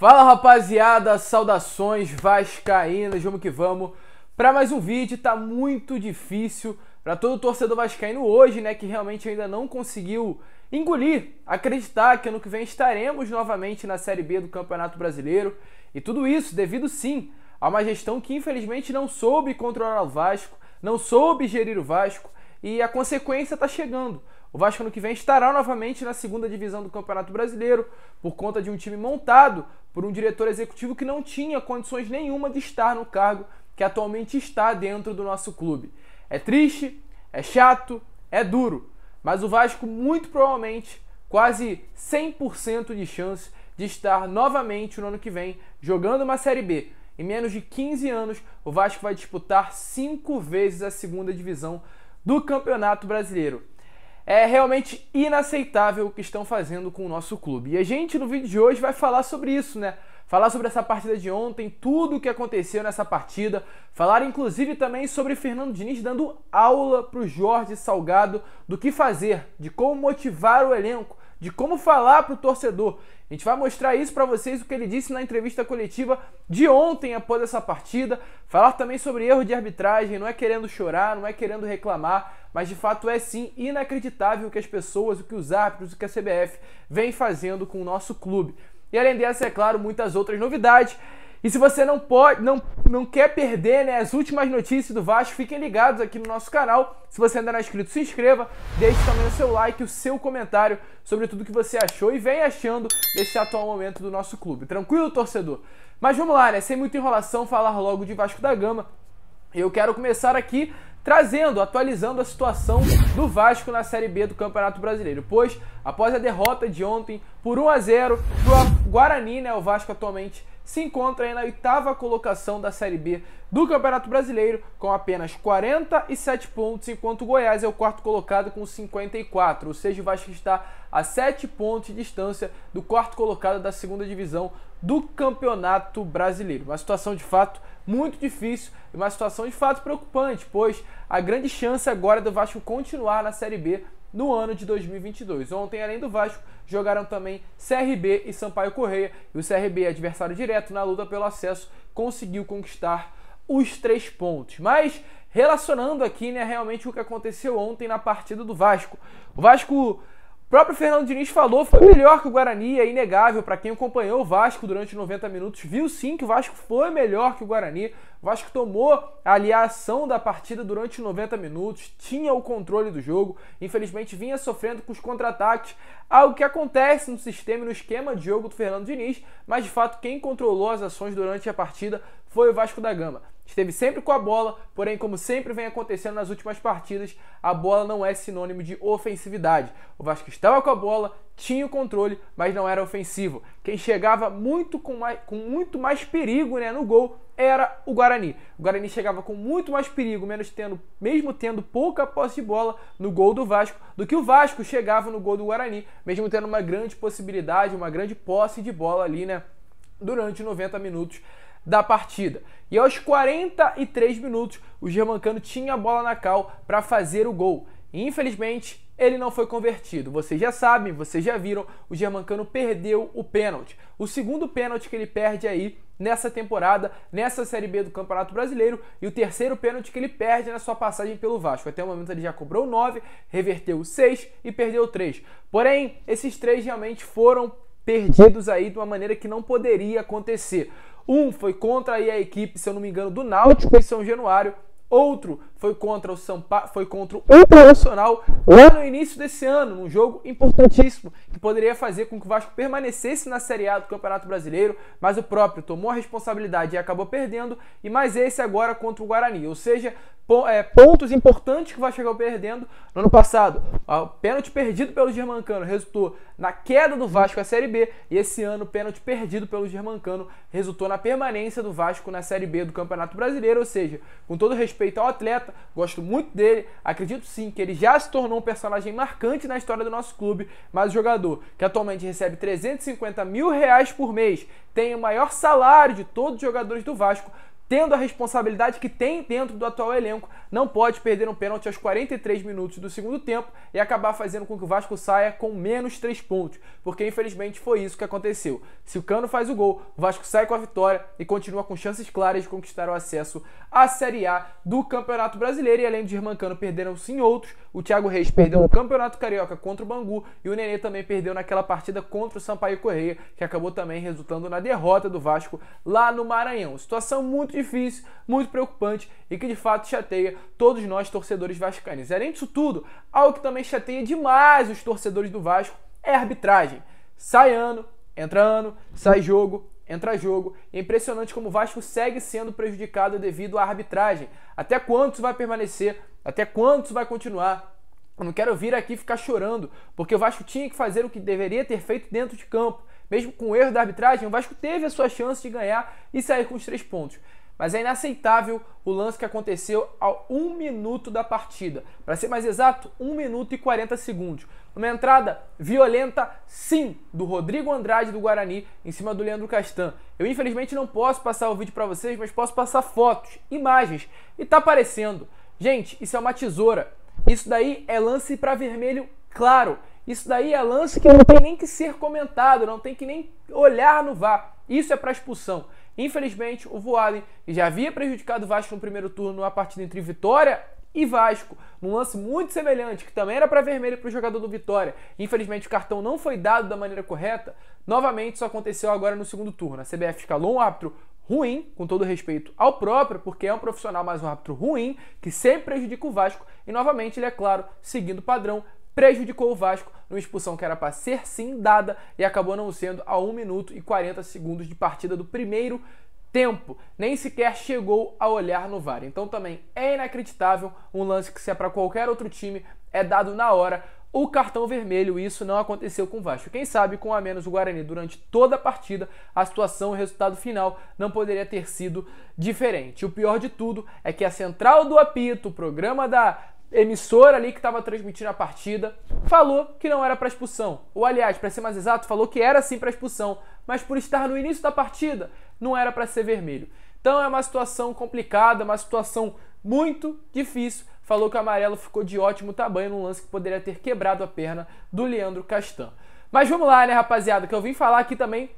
Fala rapaziada, saudações vascaínas, vamos que vamos para mais um vídeo. Tá muito difícil para todo torcedor vascaíno hoje, né, que realmente ainda não conseguiu engolir, acreditar que ano que vem estaremos novamente na Série B do Campeonato Brasileiro. E tudo isso devido sim a uma gestão que infelizmente não soube controlar o Vasco, não soube gerir o Vasco e a consequência tá chegando. O Vasco no que vem estará novamente na segunda divisão do Campeonato Brasileiro por conta de um time montado por um diretor executivo que não tinha condições nenhuma de estar no cargo que atualmente está dentro do nosso clube. É triste, é chato, é duro, mas o Vasco muito provavelmente quase 100% de chance de estar novamente no ano que vem jogando uma Série B. Em menos de 15 anos, o Vasco vai disputar cinco vezes a segunda divisão do Campeonato Brasileiro. É realmente inaceitável o que estão fazendo com o nosso clube. E a gente no vídeo de hoje vai falar sobre isso, né? Falar sobre essa partida de ontem, tudo o que aconteceu nessa partida, falar inclusive também sobre Fernando Diniz dando aula para o Jorge Salgado do que fazer, de como motivar o elenco de como falar para o torcedor. A gente vai mostrar isso para vocês, o que ele disse na entrevista coletiva de ontem após essa partida. Falar também sobre erro de arbitragem, não é querendo chorar, não é querendo reclamar, mas de fato é sim inacreditável o que as pessoas, o que os árbitros, o que a CBF vem fazendo com o nosso clube. E além dessa, é claro, muitas outras novidades. E se você não pode, não, não quer perder né, as últimas notícias do Vasco, fiquem ligados aqui no nosso canal. Se você ainda não é inscrito, se inscreva, deixe também o seu like, o seu comentário sobre tudo que você achou e vem achando desse atual momento do nosso clube. Tranquilo, torcedor? Mas vamos lá, né? Sem muita enrolação, falar logo de Vasco da Gama. Eu quero começar aqui trazendo, atualizando a situação do Vasco na Série B do Campeonato Brasileiro. Pois, após a derrota de ontem por 1 a 0 o Guarani, né, o Vasco atualmente se encontra aí na oitava colocação da Série B do Campeonato Brasileiro, com apenas 47 pontos, enquanto o Goiás é o quarto colocado com 54. Ou seja, o Vasco está a 7 pontos de distância do quarto colocado da segunda divisão do Campeonato Brasileiro. Uma situação de fato muito difícil e uma situação de fato preocupante, pois a grande chance agora é do Vasco continuar na Série B no ano de 2022. Ontem, além do Vasco, jogaram também CRB e Sampaio Correia, e o CRB, é adversário direto na luta pelo acesso, conseguiu conquistar os três pontos. Mas relacionando aqui, né, realmente o que aconteceu ontem na partida do Vasco. O Vasco o próprio Fernando Diniz falou, foi melhor que o Guarani, é inegável. Para quem acompanhou o Vasco durante 90 minutos, viu sim que o Vasco foi melhor que o Guarani. O Vasco tomou ali a ação da partida durante 90 minutos, tinha o controle do jogo, infelizmente vinha sofrendo com os contra-ataques, algo que acontece no sistema e no esquema de jogo do Fernando Diniz, mas de fato quem controlou as ações durante a partida foi o Vasco da Gama. Esteve sempre com a bola, porém, como sempre vem acontecendo nas últimas partidas, a bola não é sinônimo de ofensividade. O Vasco estava com a bola, tinha o controle, mas não era ofensivo. Quem chegava muito com, mais, com muito mais perigo né, no gol era o Guarani. O Guarani chegava com muito mais perigo, menos tendo, mesmo tendo pouca posse de bola no gol do Vasco, do que o Vasco chegava no gol do Guarani, mesmo tendo uma grande possibilidade, uma grande posse de bola ali, né? Durante 90 minutos da partida. E aos 43 minutos, o Germancano tinha a bola na cal para fazer o gol. E, infelizmente, ele não foi convertido. Vocês já sabem, vocês já viram, o Germancano perdeu o pênalti. O segundo pênalti que ele perde aí nessa temporada, nessa Série B do Campeonato Brasileiro, e o terceiro pênalti que ele perde na sua passagem pelo Vasco. Até o momento ele já cobrou 9, reverteu 6 e perdeu 3. Porém, esses três realmente foram perdidos aí de uma maneira que não poderia acontecer. Um foi contra a equipe, se eu não me engano, do Náutico em São Januário. Outro foi contra o Sampa... foi contra o Internacional lá no início desse ano, num jogo importantíssimo que poderia fazer com que o Vasco permanecesse na Série A do Campeonato Brasileiro, mas o próprio tomou a responsabilidade e acabou perdendo, e mais esse agora contra o Guarani. Ou seja, é, pontos importantes que o Vasco perdendo no ano passado. O pênalti perdido pelo Germancano resultou na queda do Vasco à Série B e esse ano o pênalti perdido pelo Germancano resultou na permanência do Vasco na Série B do Campeonato Brasileiro, ou seja, com todo respeito ao atleta, gosto muito dele, acredito sim que ele já se tornou um personagem marcante na história do nosso clube, mas o jogador que atualmente recebe 350 mil reais por mês, tem o maior salário de todos os jogadores do Vasco, tendo a responsabilidade que tem dentro do atual elenco, não pode perder um pênalti aos 43 minutos do segundo tempo e acabar fazendo com que o Vasco saia com menos 3 pontos, porque infelizmente foi isso que aconteceu. Se o Cano faz o gol, o Vasco sai com a vitória e continua com chances claras de conquistar o acesso à Série A do Campeonato Brasileiro. E além de Irmã Cano, perderam sim outros. O Thiago Reis perdeu no Campeonato Carioca contra o Bangu e o Nenê também perdeu naquela partida contra o Sampaio Correia, que acabou também resultando na derrota do Vasco lá no Maranhão. Situação muito difícil, muito preocupante e que de fato chateia todos nós torcedores vascaínos. Além disso tudo, algo que também chateia demais os torcedores do Vasco é a arbitragem. Sai ano, entra ano, sai jogo, entra jogo. É impressionante como o Vasco segue sendo prejudicado devido à arbitragem. Até quando isso vai permanecer? Até quando isso vai continuar? Eu não quero vir aqui ficar chorando, porque o Vasco tinha que fazer o que deveria ter feito dentro de campo. Mesmo com o erro da arbitragem, o Vasco teve a sua chance de ganhar e sair com os três pontos. Mas é inaceitável o lance que aconteceu a um minuto da partida. Para ser mais exato, 1 minuto e 40 segundos. Uma entrada violenta, sim, do Rodrigo Andrade do Guarani em cima do Leandro Castan. Eu infelizmente não posso passar o vídeo para vocês, mas posso passar fotos, imagens. E tá aparecendo. Gente, isso é uma tesoura. Isso daí é lance para vermelho claro. Isso daí é lance que não tem nem que ser comentado, não tem que nem olhar no VAR. Isso é para expulsão. Infelizmente, o que já havia prejudicado o Vasco no primeiro turno numa partida entre Vitória e Vasco, num lance muito semelhante, que também era para vermelho para o jogador do Vitória. Infelizmente, o cartão não foi dado da maneira correta. Novamente, isso aconteceu agora no segundo turno. A CBF escalou um árbitro ruim, com todo respeito ao próprio, porque é um profissional mais um árbitro ruim, que sempre prejudica o Vasco, e novamente ele é claro, seguindo o padrão, prejudicou o Vasco numa expulsão que era para ser sim dada e acabou não sendo a 1 minuto e 40 segundos de partida do primeiro tempo, nem sequer chegou a olhar no VAR. Então também é inacreditável um lance que se é para qualquer outro time é dado na hora o cartão vermelho, isso não aconteceu com o Vasco. Quem sabe com a menos o Guarani durante toda a partida, a situação, o resultado final não poderia ter sido diferente. O pior de tudo é que a central do apito, o programa da emissora ali que estava transmitindo a partida falou que não era para expulsão. Ou aliás, para ser mais exato, falou que era sim para expulsão, mas por estar no início da partida, não era para ser vermelho. Então é uma situação complicada, uma situação muito difícil. Falou que o amarelo ficou de ótimo tamanho num lance que poderia ter quebrado a perna do Leandro Castan. Mas vamos lá, né, rapaziada, que eu vim falar aqui também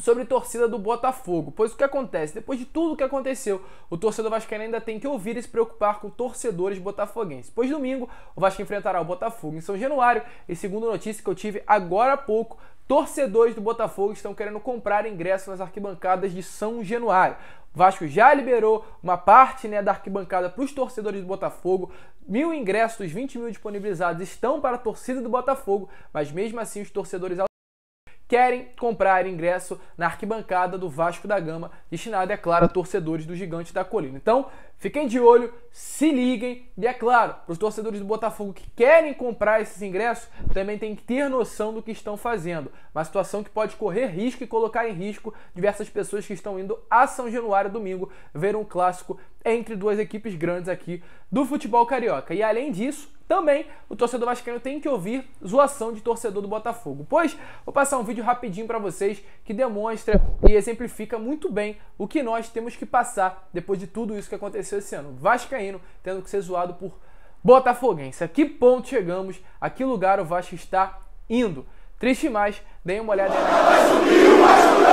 sobre torcida do Botafogo. Pois o que acontece? Depois de tudo o que aconteceu, o torcedor vascaíno ainda tem que ouvir e se preocupar com torcedores botafoguenses. Pois domingo, o Vasco enfrentará o Botafogo em São Januário e segundo notícia que eu tive agora há pouco, torcedores do Botafogo estão querendo comprar ingressos nas arquibancadas de São Januário. O Vasco já liberou uma parte né, da arquibancada para os torcedores do Botafogo. Mil ingressos 20 mil disponibilizados estão para a torcida do Botafogo, mas mesmo assim os torcedores querem comprar ingresso na arquibancada do Vasco da Gama, destinada, é claro, a torcedores do Gigante da Colina. Então, Fiquem de olho, se liguem e é claro, para os torcedores do Botafogo que querem comprar esses ingressos, também tem que ter noção do que estão fazendo. Uma situação que pode correr risco e colocar em risco diversas pessoas que estão indo a São Januário domingo ver um clássico entre duas equipes grandes aqui do futebol carioca. E além disso, também o torcedor vascaíno tem que ouvir zoação de torcedor do Botafogo. Pois, vou passar um vídeo rapidinho para vocês que demonstra e exemplifica muito bem o que nós temos que passar depois de tudo isso que aconteceu esse ano. Vascaíno tendo que ser zoado por Botafoguense. A que ponto chegamos? A que lugar o Vasco está indo? Triste mais, Dê uma olhada. Vai subir, vai subir.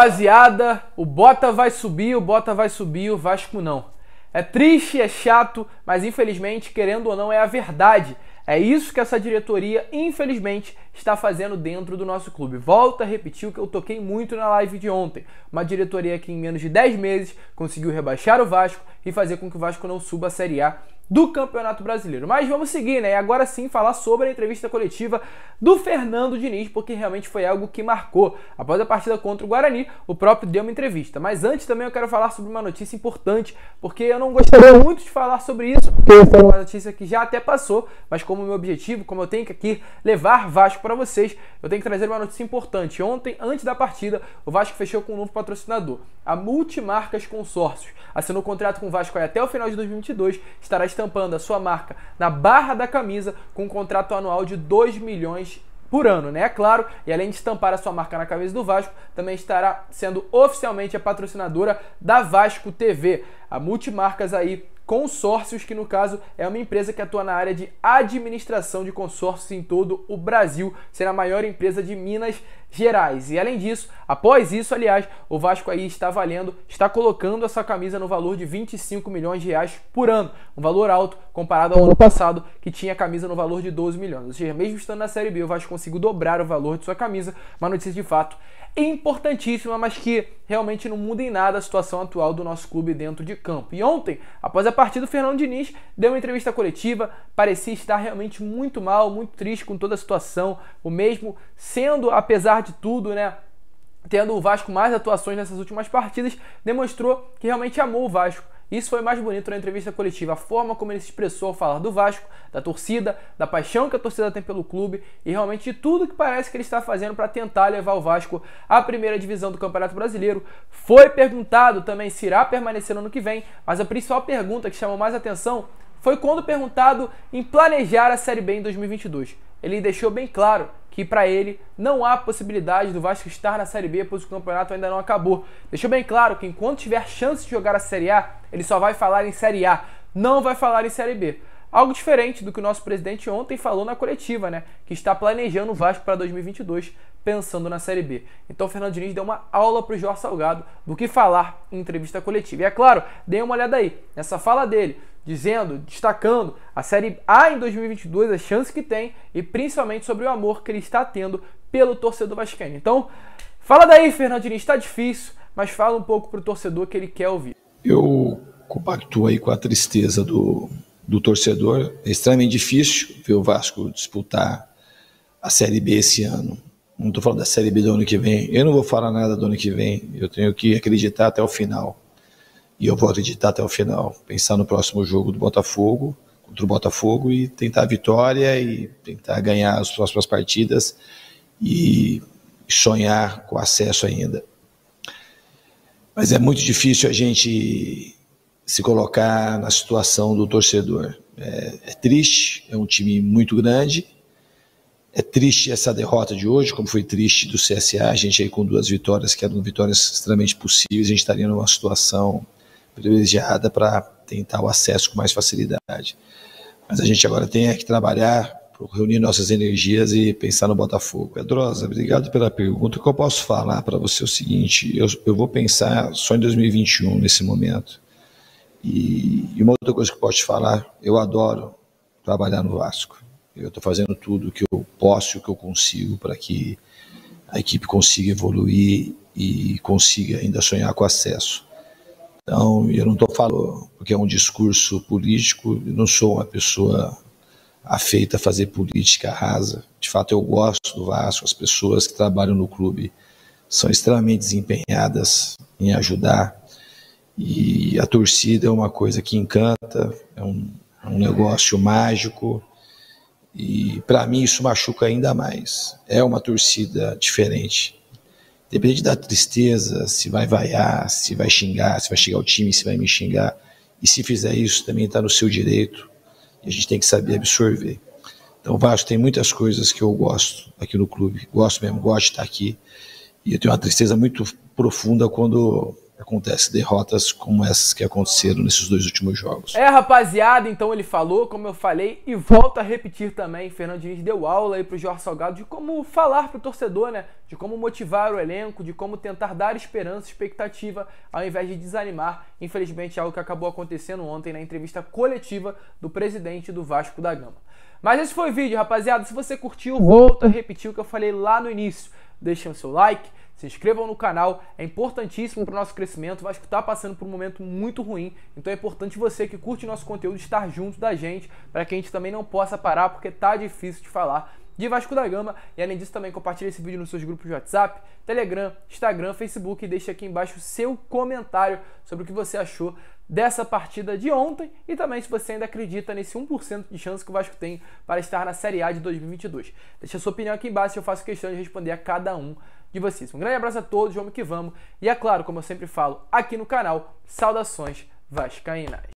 rapaziada, o Bota vai subir, o Bota vai subir, o Vasco não. É triste, é chato, mas infelizmente, querendo ou não, é a verdade. É isso que essa diretoria, infelizmente, está fazendo dentro do nosso clube. Volta a repetir o que eu toquei muito na live de ontem. Uma diretoria que em menos de 10 meses conseguiu rebaixar o Vasco e fazer com que o Vasco não suba a Série A do Campeonato Brasileiro. Mas vamos seguir, né? E agora sim falar sobre a entrevista coletiva do Fernando Diniz, porque realmente foi algo que marcou. Após a partida contra o Guarani, o próprio deu uma entrevista. Mas antes também eu quero falar sobre uma notícia importante, porque eu não gostaria muito de falar sobre isso, porque é uma notícia que já até passou, mas como meu objetivo, como eu tenho que aqui levar Vasco para vocês, eu tenho que trazer uma notícia importante. Ontem, antes da partida, o Vasco fechou com um novo patrocinador, a Multimarcas Consórcios. Assinou o contrato com o Vasco até o final de 2022, estará estampando a sua marca na barra da camisa com um contrato anual de 2 milhões por ano, né? É claro, e além de estampar a sua marca na camisa do Vasco, também estará sendo oficialmente a patrocinadora da Vasco TV. A Multimarcas aí consórcios, que no caso é uma empresa que atua na área de administração de consórcios em todo o Brasil, será a maior empresa de Minas Gerais. E além disso, após isso, aliás, o Vasco aí está valendo, está colocando essa camisa no valor de 25 milhões de reais por ano, um valor alto comparado ao ano passado, que tinha a camisa no valor de 12 milhões. Ou seja, mesmo estando na Série B, o Vasco conseguiu dobrar o valor de sua camisa, uma notícia de fato importantíssima, mas que realmente não muda em nada a situação atual do nosso clube dentro de campo. E ontem, após a partida, o Fernando Diniz deu uma entrevista coletiva, parecia estar realmente muito mal, muito triste com toda a situação, o mesmo sendo, apesar de tudo, né, tendo o Vasco mais atuações nessas últimas partidas, demonstrou que realmente amou o Vasco isso foi mais bonito na entrevista coletiva, a forma como ele se expressou ao falar do Vasco, da torcida, da paixão que a torcida tem pelo clube e realmente de tudo que parece que ele está fazendo para tentar levar o Vasco à primeira divisão do Campeonato Brasileiro. Foi perguntado também se irá permanecer no ano que vem, mas a principal pergunta que chamou mais atenção foi quando perguntado em planejar a Série B em 2022. Ele deixou bem claro que para ele não há possibilidade do Vasco estar na Série B, pois o campeonato ainda não acabou. Deixou bem claro que enquanto tiver chance de jogar a Série A, ele só vai falar em Série A, não vai falar em Série B. Algo diferente do que o nosso presidente ontem falou na coletiva, né? Que está planejando o Vasco para 2022, pensando na Série B. Então o Fernando Diniz deu uma aula para o Jorge Salgado do que falar em entrevista coletiva. E é claro, dê uma olhada aí nessa fala dele dizendo, destacando a Série A em 2022, a chance que tem e principalmente sobre o amor que ele está tendo pelo torcedor vascaíno. Então, fala daí, Fernandinho, está difícil, mas fala um pouco para o torcedor que ele quer ouvir. Eu compactuo aí com a tristeza do, do torcedor. É extremamente difícil ver o Vasco disputar a Série B esse ano. Não estou falando da Série B do ano que vem. Eu não vou falar nada do ano que vem. Eu tenho que acreditar até o final. E eu vou acreditar até o final, pensar no próximo jogo do Botafogo, contra o Botafogo e tentar a vitória e tentar ganhar as próximas partidas e sonhar com acesso ainda. Mas é muito difícil a gente se colocar na situação do torcedor. É, é, triste, é um time muito grande. É triste essa derrota de hoje, como foi triste do CSA, a gente aí com duas vitórias, que eram vitórias extremamente possíveis, a gente estaria numa situação privilegiada para tentar o acesso com mais facilidade. Mas a gente agora tem que trabalhar, reunir nossas energias e pensar no Botafogo. Pedrosa, obrigado pela pergunta. O que eu posso falar para você é o seguinte: eu, eu vou pensar só em 2021 nesse momento. E, e uma outra coisa que eu posso te falar: eu adoro trabalhar no Vasco. Eu estou fazendo tudo o que eu posso, e o que eu consigo para que a equipe consiga evoluir e consiga ainda sonhar com acesso. Então, eu não estou falando porque é um discurso político, eu não sou uma pessoa afeita a fazer política rasa. De fato, eu gosto do Vasco, as pessoas que trabalham no clube são extremamente desempenhadas em ajudar. E a torcida é uma coisa que encanta, é um, é um negócio mágico. E para mim isso machuca ainda mais. É uma torcida diferente. Independente da tristeza, se vai vaiar, se vai xingar, se vai xingar o time, se vai me xingar. E se fizer isso, também está no seu direito. E a gente tem que saber absorver. Então, Vasco, tem muitas coisas que eu gosto aqui no clube. Gosto mesmo, gosto de estar aqui. E eu tenho uma tristeza muito profunda quando acontece derrotas como essas que aconteceram nesses dois últimos jogos. É, rapaziada, então ele falou, como eu falei, e volta a repetir também, Fernandinho deu aula aí pro Jorge Salgado de como falar pro torcedor, né, de como motivar o elenco, de como tentar dar esperança, expectativa, ao invés de desanimar. Infelizmente, é algo que acabou acontecendo ontem na entrevista coletiva do presidente do Vasco da Gama. Mas esse foi o vídeo, rapaziada. Se você curtiu, volta a repetir o que eu falei lá no início. Deixa o seu like, se inscrevam no canal, é importantíssimo para o nosso crescimento. O Vasco está passando por um momento muito ruim, então é importante você que curte nosso conteúdo estar junto da gente para que a gente também não possa parar, porque tá difícil de falar de Vasco da Gama. E além disso, também compartilhe esse vídeo nos seus grupos de WhatsApp, Telegram, Instagram, Facebook e deixe aqui embaixo o seu comentário sobre o que você achou dessa partida de ontem e também se você ainda acredita nesse 1% de chance que o Vasco tem para estar na Série A de 2022. Deixe a sua opinião aqui embaixo, e eu faço questão de responder a cada um de vocês. Um grande abraço a todos, vamos que vamos. E é claro, como eu sempre falo aqui no canal, saudações vascaínas.